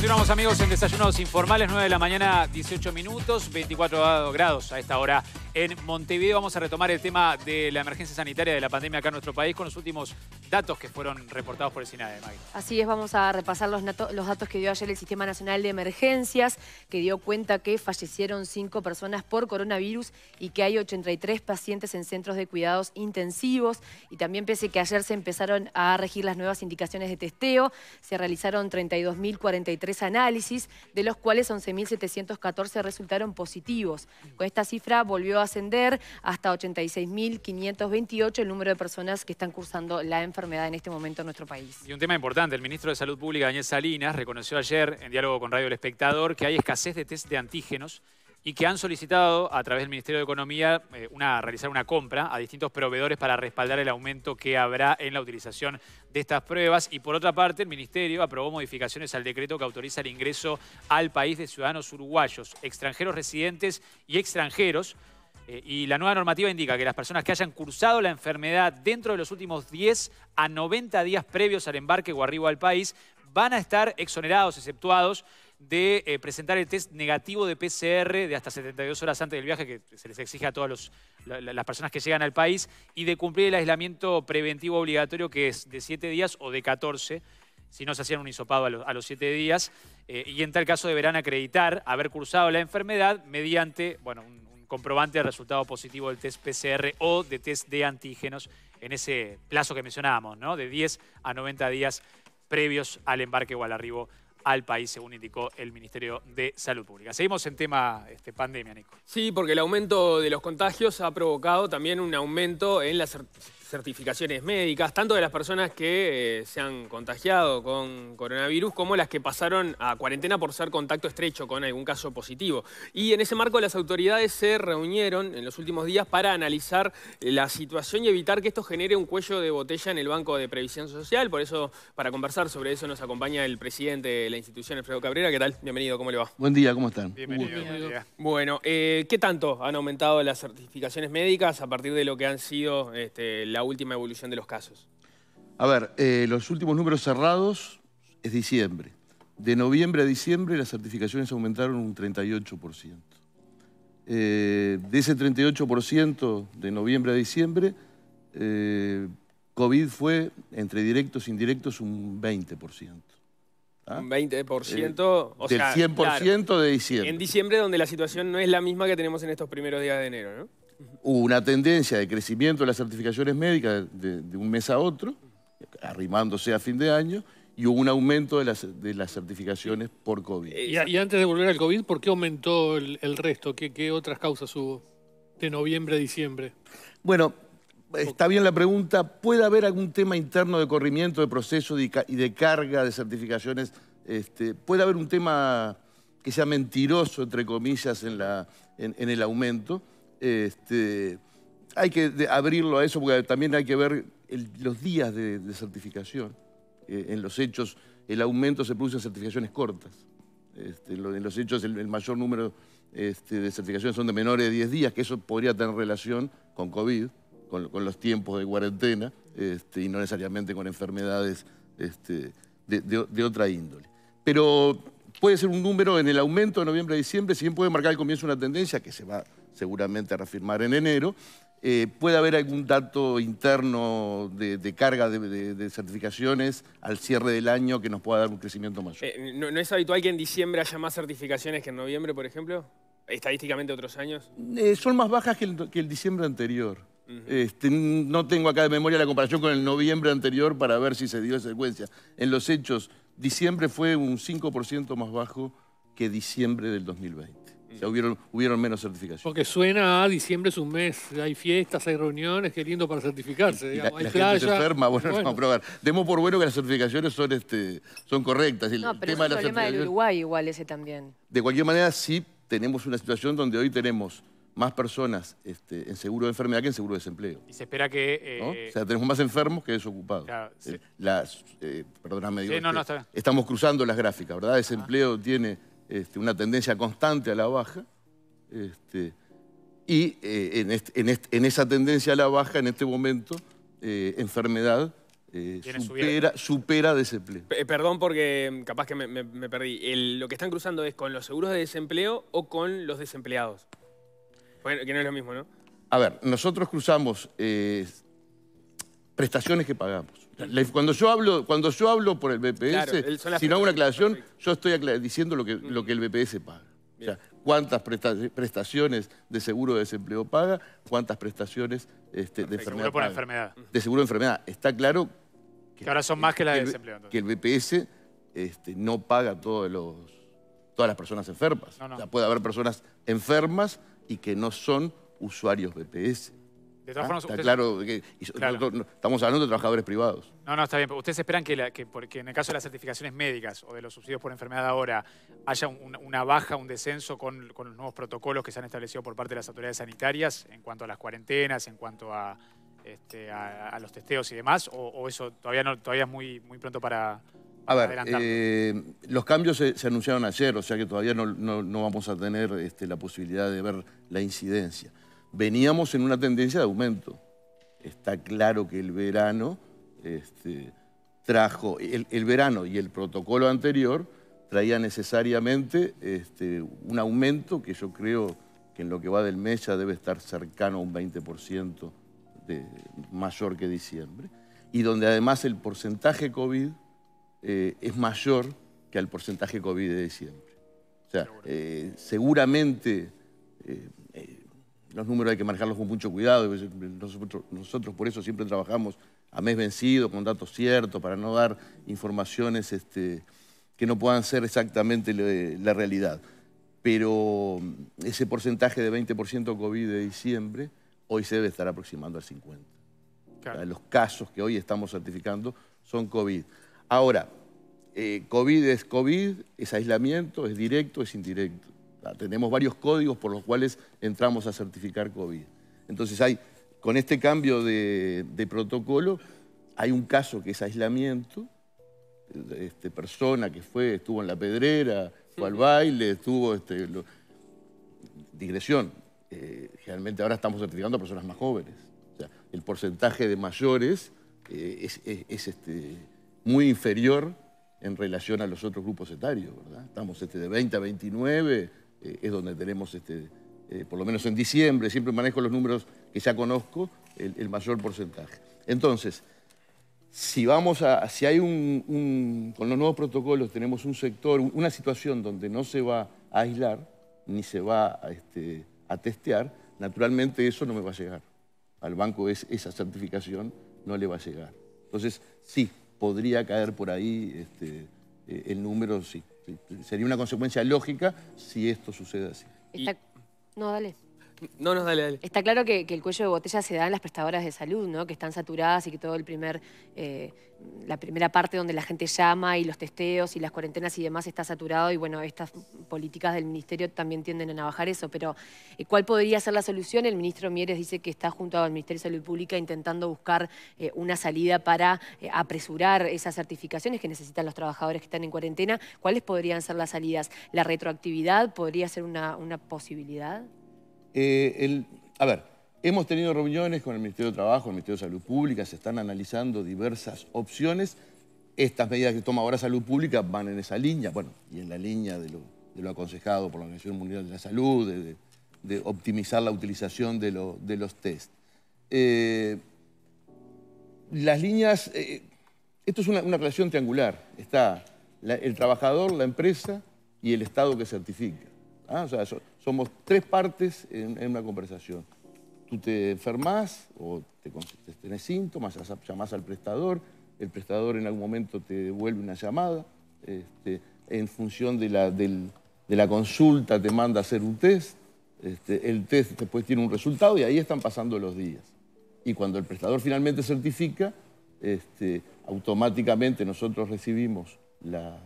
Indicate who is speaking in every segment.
Speaker 1: Continuamos amigos en Desayunos Informales, 9 de la mañana, 18 minutos, 24 grados a esta hora en Montevideo. Vamos a retomar el tema de la emergencia sanitaria de la pandemia acá en nuestro país con los últimos datos que fueron reportados por el SINAE.
Speaker 2: Así es, vamos a repasar los, los datos que dio ayer el Sistema Nacional de Emergencias, que dio cuenta que fallecieron 5 personas por coronavirus y que hay 83 pacientes en centros de cuidados intensivos. Y también pese que ayer se empezaron a regir las nuevas indicaciones de testeo, se realizaron 32.043 análisis, de los cuales 11.714 resultaron positivos. Con esta cifra volvió a ascender hasta 86.528 el número de personas que están cursando la enfermedad en este momento en nuestro país.
Speaker 1: Y un tema importante, el ministro de Salud Pública, Daniel Salinas, reconoció ayer en diálogo con Radio El Espectador que hay escasez de test de antígenos y que han solicitado a través del Ministerio de Economía eh, realizar una compra a distintos proveedores para respaldar el aumento que habrá en la utilización de estas pruebas. Y por otra parte, el Ministerio aprobó modificaciones al decreto que autoriza el ingreso al país de ciudadanos uruguayos, extranjeros residentes y extranjeros eh, y la nueva normativa indica que las personas que hayan cursado la enfermedad dentro de los últimos 10 a 90 días previos al embarque o arribo al país van a estar exonerados, exceptuados de eh, presentar el test negativo de PCR de hasta 72 horas antes del viaje, que se les exige a todas las personas que llegan al país, y de cumplir el aislamiento preventivo obligatorio, que es de 7 días o de 14, si no se hacían un hisopado a, los 7 días, eh, y en tal caso deberán acreditar haber cursado la enfermedad mediante bueno, un, comprobante de resultado positivo del test PCR o de test de antígenos en ese plazo que mencionábamos, ¿no? de 10 a 90 días previos al embarque o al arribo al país, según indicó el Ministerio de Salud Pública. Seguimos en tema este, pandemia, Nico.
Speaker 3: Sí, porque el aumento de los contagios ha provocado también un aumento en las certificaciones médicas, tanto de las personas que eh, se han contagiado con coronavirus como las que pasaron a cuarentena por ser contacto estrecho con algún caso positivo. Y en ese marco las autoridades se reunieron en los últimos días para analizar la situación y evitar que esto genere un cuello de botella en el Banco de Previsión Social. Por eso, para conversar sobre eso, nos acompaña el presidente de la institución, Alfredo Cabrera. ¿Qué tal? Bienvenido, ¿cómo le va?
Speaker 4: Buen día, ¿cómo están? Bienvenido.
Speaker 3: Bueno, eh, ¿qué tanto han aumentado las certificaciones médicas a partir de lo que han sido este, la última evolución de los casos?
Speaker 4: A ver, eh, los últimos números cerrados es diciembre. De noviembre a diciembre las certificaciones aumentaron un 38%. Eh, de ese 38% de noviembre a diciembre, eh, COVID fue entre directos e indirectos un 20%. ¿Ah? Un
Speaker 3: 20%, eh, del 100% de diciembre. En diciembre, donde la situación no es la misma que tenemos en estos primeros días de enero, ¿no?
Speaker 4: hubo una tendencia de crecimiento de las certificaciones médicas de, un mes a otro, arrimándose a fin de año, y hubo un aumento de las, certificaciones por COVID. Eh,
Speaker 3: y, antes de volver al COVID, ¿por qué aumentó el, resto? ¿Qué, otras
Speaker 4: causas hubo de noviembre a diciembre? Bueno, está bien la pregunta. ¿Puede haber algún tema interno de corrimiento, de proceso y de carga de certificaciones? Este, ¿Puede haber un tema que sea mentiroso, entre comillas, en el aumento? Este, hay que abrirlo a eso porque también hay que ver los días de, certificación. Eh, en los hechos, el aumento se produce en certificaciones cortas. Este, en los hechos, el, mayor número este, de certificaciones son de menores de 10 días, que eso podría tener relación con COVID, con, los tiempos de cuarentena y no necesariamente con enfermedades de, de otra índole. Pero puede ser un número en el aumento de noviembre a diciembre, si bien puede marcar el comienzo de una tendencia que se va seguramente a reafirmar en enero, eh, puede haber algún dato interno de, carga de, certificaciones al cierre del año que nos pueda dar un crecimiento mayor.
Speaker 3: Eh, ¿no, es habitual que en diciembre haya más certificaciones que en noviembre, por ejemplo? ¿Estadísticamente otros
Speaker 4: años? Eh, son más bajas que el, diciembre anterior. Este, no tengo acá de memoria la comparación con el noviembre anterior para ver si se dio esa secuencia. En los hechos, diciembre fue un 5% más bajo que diciembre del 2020. O hubieron, menos certificaciones.
Speaker 3: Porque suena a diciembre es un mes, hay fiestas, hay reuniones, qué lindo para certificarse. digamos. La, hay
Speaker 4: gente enferma, bueno, vamos a probar. demos por bueno que las certificaciones son, este, son correctas. El no, tema del
Speaker 2: Uruguay igual ese también.
Speaker 4: De cualquier manera, sí tenemos una situación donde hoy tenemos más personas este, en seguro de enfermedad que en seguro de desempleo. Y
Speaker 1: se espera que...
Speaker 4: Eh, o sea, tenemos más enfermos que desocupados. Las, eh, perdóname, digo, este, estamos cruzando las gráficas, ¿verdad? Desempleo tiene este, una tendencia constante a la baja. Este, y eh, en, esa tendencia a la baja, en este momento, eh, enfermedad eh, supera, desempleo.
Speaker 3: perdón porque mm, capaz que me, perdí. lo que están cruzando es con los seguros de desempleo o con los desempleados. Bueno, que no es lo mismo, ¿no?
Speaker 4: A ver, nosotros cruzamos prestaciones que pagamos. Cuando yo hablo, cuando yo hablo por el BPS, si no hago una aclaración, yo estoy diciendo lo que, mm. lo que el BPS paga. O sea, cuántas prestaciones de seguro de desempleo paga, cuántas prestaciones este, de enfermedad Seguro por enfermedad. De seguro de enfermedad. Está claro
Speaker 1: que, ahora son más que la desempleo.
Speaker 4: Que el BPS este, no paga todos todas las personas enfermas. O sea, puede haber personas enfermas y que no son usuarios BPS
Speaker 1: claro,
Speaker 4: estamos hablando de trabajadores privados.
Speaker 1: No, no, está bien. ustedes esperan que, porque en el caso de las certificaciones médicas o de los subsidios por enfermedad ahora haya una baja, un descenso con, los nuevos protocolos que se han establecido por parte de las autoridades sanitarias en cuanto a las cuarentenas, en cuanto a, este, a, los testeos y demás? ¿O, eso todavía no todavía es muy, muy pronto para,
Speaker 4: para A ver, eh, los cambios se, anunciaron ayer, o sea que todavía no, vamos a tener este, la posibilidad de ver la incidencia veníamos en una tendencia de aumento. Está claro que el verano este, trajo, el, verano y el protocolo anterior traía necesariamente este, un aumento que yo creo que en lo que va del mes ya debe estar cercano a un 20% mayor que diciembre, y donde además el porcentaje COVID eh, es mayor que al porcentaje COVID de diciembre. O sea, eh, seguramente eh, los números hay que manejarlos con mucho cuidado. Pues, nosotros, por eso siempre trabajamos a mes vencido, con datos ciertos, para no dar informaciones este, que no puedan ser exactamente la realidad. Pero mm, ese porcentaje de 20% COVID de diciembre hoy se debe estar aproximando al 50%. los casos que hoy estamos certificando son COVID. Ahora, eh, COVID es COVID, es aislamiento, es directo, es indirecto tenemos varios códigos por los cuales entramos a certificar COVID. Entonces hay, con este cambio de, protocolo, hay un caso que es aislamiento, este, persona que fue, estuvo en la pedrera, fue al baile, estuvo... Este, digresión, eh, generalmente ahora estamos certificando a personas más jóvenes. el porcentaje de mayores eh, es, este, muy inferior en relación a los otros grupos etarios, ¿verdad? Estamos este, de 20 a 29, eh, es donde tenemos, este, eh, por lo menos en diciembre, siempre manejo los números que ya conozco, el, mayor porcentaje. Entonces, si vamos a, si hay un, con los nuevos protocolos tenemos un sector, una situación donde no se va a aislar, ni se va a, este, a testear, naturalmente eso no me va a llegar. Al banco esa certificación no le va a llegar. Entonces, sí, podría caer por ahí este, eh, el número, sí sería una consecuencia lógica si esto sucede así.
Speaker 2: No, dale. No, no, dale, dale. Está claro que, el cuello de botella se da en las prestadoras de salud, ¿no? Que están saturadas y que todo el primer, eh, la primera parte donde la gente llama y los testeos y las cuarentenas y demás está saturado y bueno, estas políticas del ministerio también tienden a bajar eso. Pero, eh, ¿cuál podría ser la solución? El ministro Mieres dice que está junto al Ministerio de Salud Pública intentando buscar eh, una salida para apresurar esas certificaciones que necesitan los trabajadores que están en cuarentena. ¿Cuáles podrían ser las salidas? ¿La retroactividad podría ser una posibilidad?
Speaker 4: Eh, el, a ver, hemos tenido reuniones con el Ministerio de Trabajo, el Ministerio de Salud Pública, se están analizando diversas opciones. Estas medidas que toma ahora Salud Pública van en esa línea, bueno, y en la línea de lo, aconsejado por la Organización Mundial de la Salud, de, optimizar la utilización de, de los test. Eh, las líneas, eh, esto es una, relación triangular, está el trabajador, la empresa y el Estado que certifica. ¿ah? O sea, eso, somos tres partes en, una conversación. Tú te enfermas o te, tenés síntomas, llamás al prestador, el prestador en algún momento te devuelve una llamada, este, en función de la, consulta te manda a hacer un test, este, el test después tiene un resultado y ahí están pasando los días. Y cuando el prestador finalmente certifica, este, automáticamente nosotros recibimos la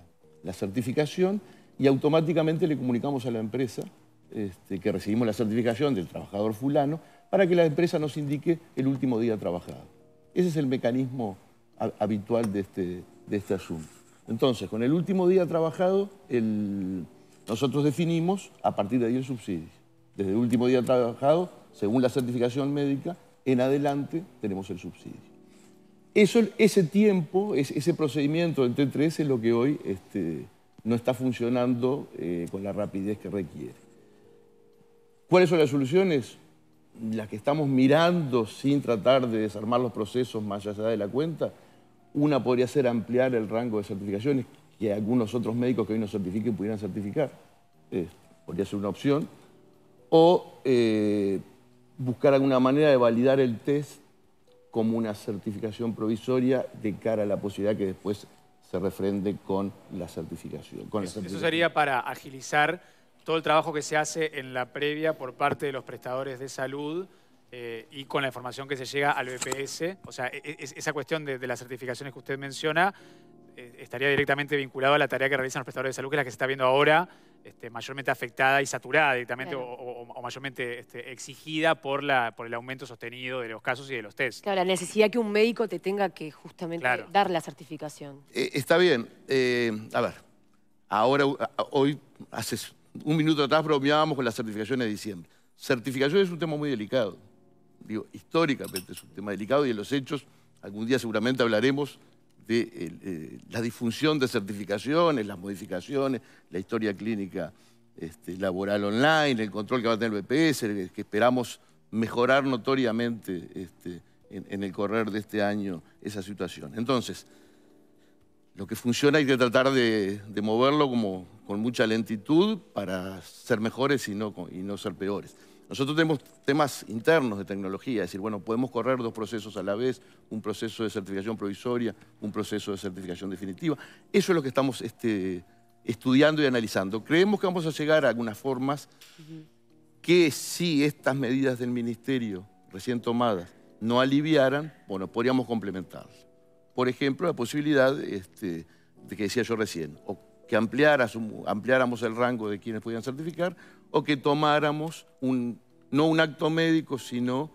Speaker 4: certificación y automáticamente le comunicamos a la empresa este, que recibimos la certificación del trabajador fulano para que la empresa nos indique el último día trabajado. Ese es el mecanismo habitual este, de este, asunto. Entonces, con el último día trabajado, nosotros definimos a partir de ahí el subsidio. Desde el último día trabajado, según la certificación médica, en adelante tenemos el subsidio. ese tiempo, ese procedimiento del T3 es lo que hoy este, no está funcionando eh, con la rapidez que requiere. ¿Cuáles son las soluciones? Las que estamos mirando sin tratar de desarmar los procesos más allá de la cuenta. Una podría ser ampliar el rango de certificaciones que algunos otros médicos que hoy no certifiquen pudieran certificar. podría ser una opción. O eh, buscar alguna manera de validar el test como una certificación provisoria de cara a la posibilidad que después se refrende Con la certificación. Eso
Speaker 1: sería para agilizar todo el trabajo que se hace en la previa por parte de los prestadores de salud eh, y con la información que se llega al BPS. O sea, e, e, esa cuestión de, las certificaciones que usted menciona eh, estaría directamente vinculado a la tarea que realizan los prestadores de salud, que es la que se está viendo ahora este, mayormente afectada y saturada directamente o, mayormente este, exigida por, el aumento sostenido de los casos y de los test. Claro, la
Speaker 2: necesidad que un médico te tenga que justamente dar la certificación.
Speaker 4: Eh, está bien. a ver, ahora, hoy haces un minuto atrás bromeábamos con las certificaciones de diciembre. Certificación es un tema muy delicado. Digo, históricamente es un tema delicado y en los hechos algún día seguramente hablaremos de eh, la disfunción de certificaciones, las modificaciones, la historia clínica este, laboral online, el control que va a tener el BPS, que esperamos mejorar notoriamente este, en, el correr de este año esa situación. Entonces, lo que funciona hay que tratar de moverlo como con mucha lentitud para ser mejores y no, y no ser peores. Nosotros tenemos temas internos de tecnología, es decir, bueno, podemos correr dos procesos a la vez, un proceso de certificación provisoria, un proceso de certificación definitiva. Eso es lo que estamos este, estudiando y analizando. Creemos que vamos a llegar a algunas formas que si estas medidas del Ministerio recién tomadas no aliviaran, bueno, podríamos complementarlas. Por ejemplo, la posibilidad este, de que decía yo recién, o que ampliáramos el rango de quienes podían certificar o que tomáramos un, no un acto médico, sino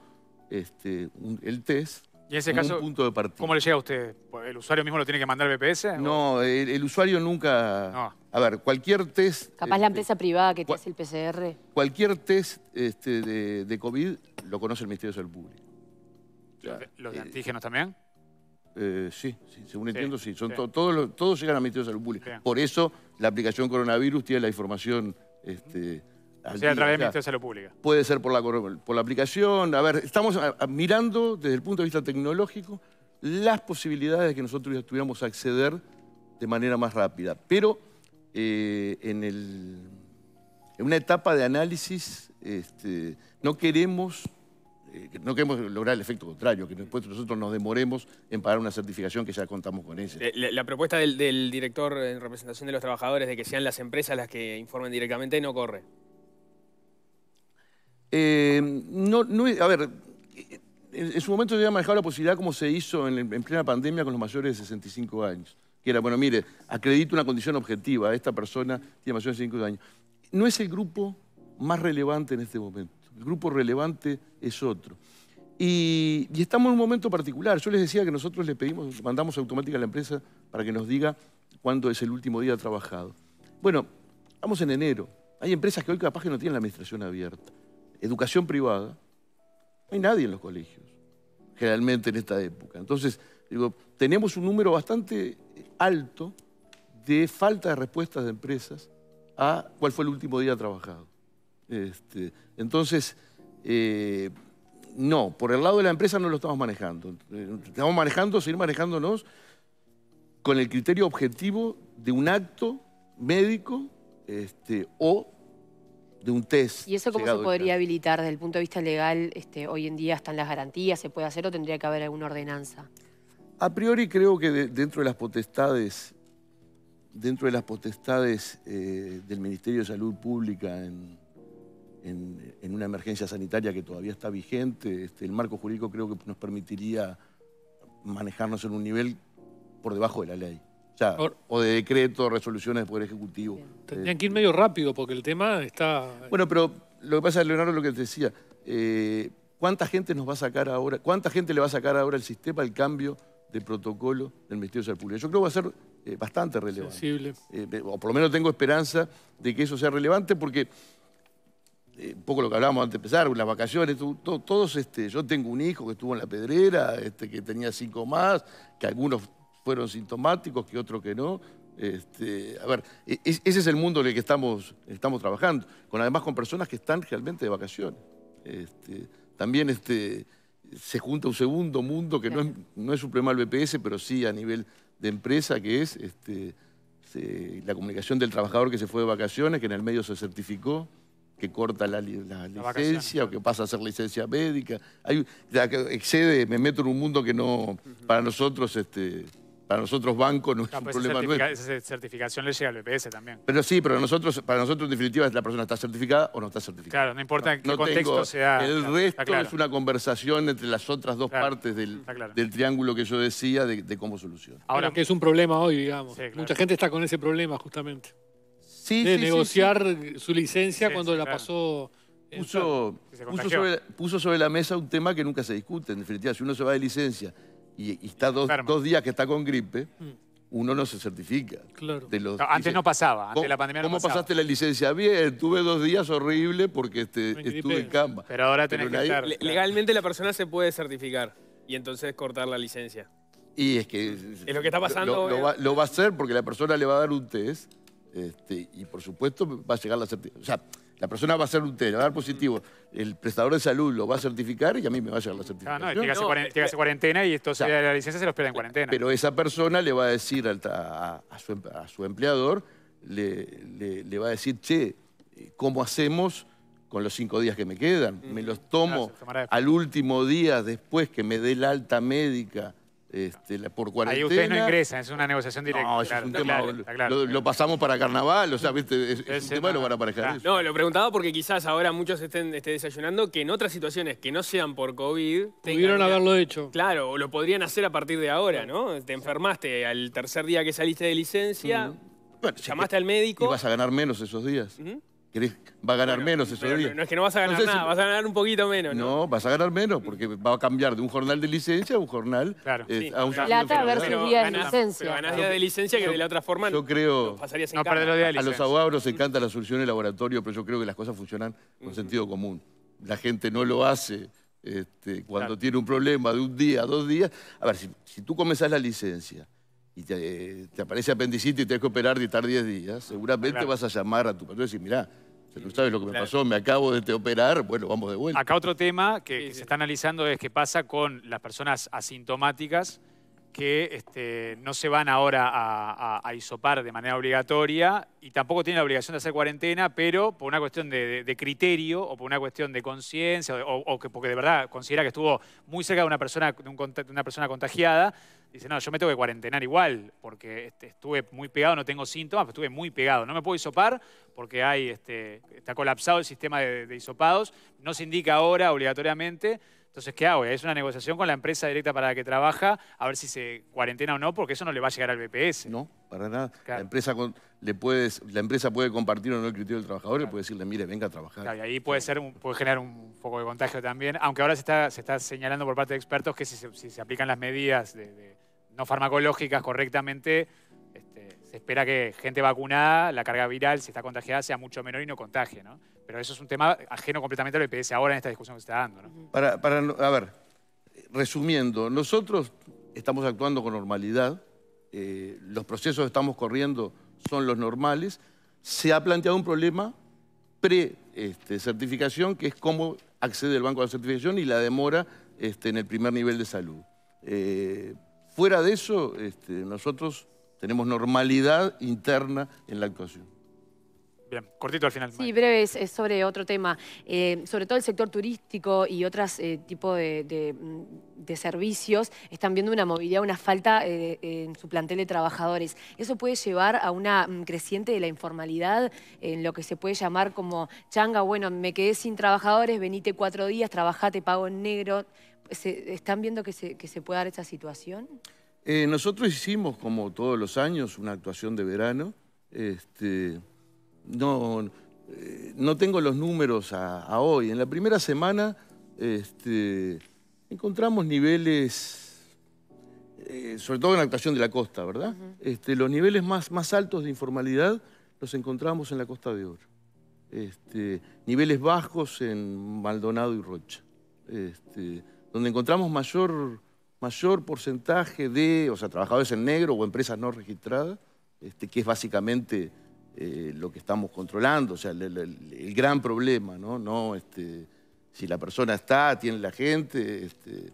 Speaker 4: este, el test y en ese caso, punto de partida. ¿Cómo
Speaker 1: le llega a usted? ¿El usuario mismo lo
Speaker 4: tiene que mandar al BPS? No, el, usuario nunca... A ver, cualquier test... Capaz la este, empresa
Speaker 2: privada que te hace el PCR.
Speaker 4: Cualquier test este, de, COVID lo conoce el Ministerio de Salud Pública. ¿Los de antígenos también? Eh, sí, sí, según entiendo, sí. Son todos, llegan todos llegan de Salud Pública. Por eso la aplicación coronavirus tiene la información... Este, o a través del Ministerio de Salud Pública. Puede ser por la, por la aplicación. A ver, estamos mirando desde el punto de vista tecnológico las posibilidades de que nosotros tuviéramos acceder de manera más rápida. Pero eh, en, el, en, una etapa de análisis este, no queremos eh, no queremos lograr el efecto contrario, que después nosotros nos demoremos en pagar una certificación que ya contamos con ese.
Speaker 3: Eh, la, propuesta del, director en representación de los trabajadores de que sean las empresas las que informen directamente no corre.
Speaker 4: Eh, no, a ver, en, su momento se había manejado la posibilidad como se hizo en, plena pandemia con los mayores de 65 años. Que era, bueno, mire, acredito una condición objetiva, esta persona tiene mayores de 5 años. No es el grupo más relevante en este momento el grupo relevante es otro. Y, estamos en un momento particular. Yo les decía que nosotros le pedimos, mandamos automática a la empresa para que nos diga cuándo es el último día trabajado. Bueno, vamos en enero. Hay empresas que hoy capaz que no tienen la administración abierta. Educación privada. No hay nadie en los colegios, generalmente en esta época. Entonces, digo, tenemos un número bastante alto de falta de respuestas de empresas a cuál fue el último día trabajado. Este, entonces, eh, no, por el lado de la empresa no lo estamos manejando. Estamos manejando, seguir manejándonos con el criterio objetivo de un acto médico este, o de un test. ¿Y eso cómo se podría
Speaker 2: habilitar desde el punto de vista legal? Este, hoy en día están las garantías, ¿se puede hacer o tendría que haber alguna ordenanza?
Speaker 4: A priori creo que dentro de las potestades, dentro de las potestades eh, del Ministerio de Salud Pública en, en, una emergencia sanitaria que todavía está vigente. Este, el marco jurídico creo que nos permitiría manejarnos en un nivel por debajo de la ley. O, de decreto, resoluciones del Poder Ejecutivo. Tendrían
Speaker 3: que ir medio rápido porque el tema está... Bueno,
Speaker 4: pero lo que pasa, Leonardo, lo que te decía, eh, ¿cuánta gente nos va a sacar ahora, cuánta gente le va a sacar ahora el sistema el cambio de protocolo del Ministerio de Salud Pública? Yo creo que va a ser eh, bastante relevante. Eh, o por lo menos tengo esperanza de que eso sea relevante porque eh, un poco lo que hablábamos antes de empezar, las vacaciones, todos, este, yo tengo un hijo que estuvo en la pedrera, este, que tenía cinco más, que algunos fueron sintomáticos, que otros que no. Este, a ver, e, ese es el mundo en el que estamos, estamos trabajando, con además con personas que están realmente de vacaciones. Este, también se junta un segundo mundo que no es, no es BPS, pero sí a nivel de empresa, que es la comunicación del trabajador que se fue de vacaciones, que en el medio se certificó que corta la, licencia o que pasa a ser licencia médica. Hay, excede, me meto en un mundo que no, para nosotros, este, para nosotros banco no, es ah, un pues problema
Speaker 1: certificación le llega al BPS e también.
Speaker 4: Pero sí, pero nosotros, para nosotros en definitiva la persona está certificada o no está certificada. Claro, no importa qué contexto sea. El resto es una conversación entre las otras dos partes del, triángulo que yo decía de, cómo solucionar. Ahora,
Speaker 3: que es un problema hoy, digamos. Mucha gente está con ese problema justamente de negociar su licencia cuando la pasó. Puso,
Speaker 4: puso, sobre, la mesa un tema que nunca se discute. En definitiva, si uno se va de licencia y, está dos, días que está con gripe, mm. uno no se certifica. antes no pasaba, antes la pandemia no ¿Cómo pasaste la licencia? Bien, tuve dos días horrible porque este, estuve en cama. Pero ahora tenés que estar.
Speaker 3: legalmente la persona se puede certificar y entonces cortar la licencia.
Speaker 4: Y es que... Es lo que está pasando. Lo, eh. va, lo, va, a hacer porque la persona le va a dar un test este, y por supuesto va a llegar la certificación. O sea, la persona va a ser un test, va a dar positivo, el prestador de salud lo va a certificar y a mí me va a llegar la ah, certificación. No, no, llega que hacer cuarentena y esto, o sea, la licencia se los pierde en cuarentena. Pero esa persona le va a decir em, a, su, empleador, le, va a decir, che, eh, ¿cómo hacemos con los cinco días que me quedan? Mm. ¿Me los tomo al último día después que me dé la alta médica este, por cuarentena. Ahí ustedes no ingresan, es una negociación directa. No, es un tema, lo, pasamos para carnaval, o sea, ¿viste? es, un tema lo van a ah.
Speaker 3: No, lo preguntaba porque quizás ahora muchos estén, desayunando que en otras situaciones que no sean por COVID... Pudieron haberlo hecho. Claro, o lo podrían hacer a partir de ahora, ¿no? Te enfermaste al tercer día que saliste de licencia,
Speaker 4: bueno, llamaste al médico... vas a ganar menos esos días va a ganar menos eso. No es que no vas a ganar nada, vas a ganar un poquito menos. ¿no? ¿no? vas a ganar menos porque va a cambiar de un jornal de licencia a un jornal. Claro. Eh, sí, a un plata día de licencia. Pero ganás día de licencia que de la otra forma yo creo, pasaría sin no, de a, a los abogados nos encanta la solución en el laboratorio, pero yo creo que las cosas funcionan con sentido común. La gente no lo hace este, cuando tiene un problema de un día, dos días. A ver, si, si tú comenzás la licencia y eh, te, aparece apendicitis y tenés que operar y estar 10 días, seguramente vas a llamar a tu patrón y decir, mirá, tú sabes lo que me pasó, me acabo de operar, bueno, vamos de vuelta. Acá
Speaker 1: otro tema que se está analizando es qué pasa con las personas asintomáticas que este, no se van ahora a, isopar de manera obligatoria y tampoco tienen la obligación de hacer cuarentena, pero por una cuestión de, criterio o por una cuestión de conciencia o, que, porque de verdad considera que estuvo muy cerca de una persona, de, una persona contagiada, dice, no, yo me tengo que cuarentenar igual porque este, estuve muy pegado, no tengo síntomas, pero estuve muy pegado. No me puedo isopar porque hay, este, está colapsado el sistema de, de isopados. No se indica ahora obligatoriamente entonces, ¿qué hago? Es una negociación con la empresa directa para la que trabaja, a ver si se cuarentena o no, porque eso no le va a llegar al BPS. No,
Speaker 4: para nada. La, empresa le puedes, la empresa puede compartir o no el criterio del trabajador y puede decirle, mire, venga a trabajar.
Speaker 1: Claro, y ahí puede, ser puede generar un poco de contagio también, aunque ahora se está, se está señalando por parte de expertos que si se, aplican las medidas no farmacológicas correctamente, se espera que gente vacunada, la carga viral, si está contagiada, sea mucho menor y no contagie, ¿no? Pero eso es un tema ajeno completamente a lo que ahora en esta discusión que se está dando, ¿no?
Speaker 4: Para, a ver, resumiendo, nosotros estamos actuando con normalidad, eh, los procesos que estamos corriendo son los normales, se ha planteado un problema pre-certificación, este, que es cómo accede el banco de certificación y la demora este, en el primer nivel de salud. Eh, fuera de eso, este, nosotros tenemos normalidad interna en la actuación.
Speaker 1: Bien, cortito al final.
Speaker 2: Sí, breve, es, sobre otro tema. Eh, sobre todo el sector turístico y otros eh, tipos mm, de, servicios están viendo una movilidad, una falta eh, en su plantel de trabajadores. ¿Eso puede llevar a una mm, creciente de la informalidad en lo que se puede llamar como changa? Bueno, me quedé sin trabajadores, venite cuatro días, trabajate, pago en negro. ¿Están viendo que se, que se puede dar esa situación?
Speaker 4: Eh, nosotros hicimos, como todos los años, una actuación de verano. Este, no, eh, no tengo los números a, hoy. En la primera semana este, encontramos niveles, eh, sobre todo en la actuación de la costa, ¿verdad? Este, los niveles más, altos de informalidad los encontramos en la Costa de Oro. niveles bajos en Maldonado y Rocha, donde encontramos mayor mayor porcentaje de, o sea, trabajadores en negro o empresas no registradas, este, que es básicamente eh, lo que estamos controlando, o sea, el, gran problema, ¿no? no este, si la persona está, tiene la gente, este,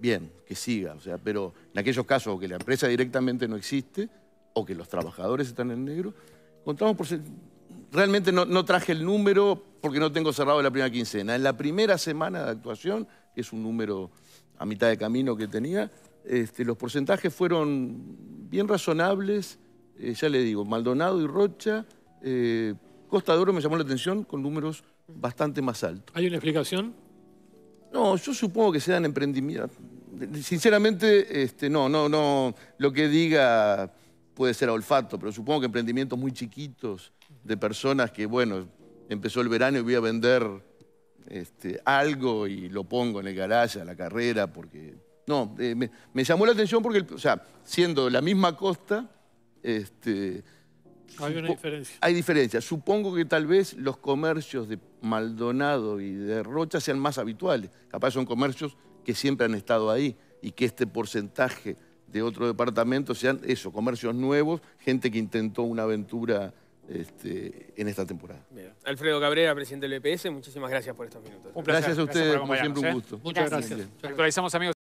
Speaker 4: bien, que siga, o sea, pero en aquellos casos que la empresa directamente no existe o que los trabajadores están en negro, contamos por... Realmente no, no traje el número porque no tengo cerrado la primera quincena. En la primera semana de actuación es un número a mitad de camino que tenía, este, los porcentajes fueron bien razonables, eh, ya le digo, Maldonado y Rocha, eh, Costa de Oro me llamó la atención con números bastante más altos. ¿Hay una explicación? No, yo supongo que sean emprendimientos. Sinceramente, este, no, no, no, lo que diga puede ser olfato, pero supongo que emprendimientos muy chiquitos de personas que, bueno, empezó el verano y voy a vender este, algo y lo pongo en el garaje, a la carrera, porque... No, eh, me, llamó la atención porque, o sea, siendo la misma costa, este, hay una diferencia. Hay diferencia. Supongo que tal vez los comercios de Maldonado y de Rocha sean más habituales. Capaz son comercios que siempre han estado ahí y que este porcentaje de otro departamento sean eso, comercios nuevos, gente que intentó una aventura este, en esta temporada.
Speaker 3: Alfredo Cabrera, presidente del EPS, muchísimas gracias por estos minutos. Un placer. Gracias a ustedes, como siempre, un ¿eh? gusto. Muchas gracias. gracias. Actualizamos, amigos.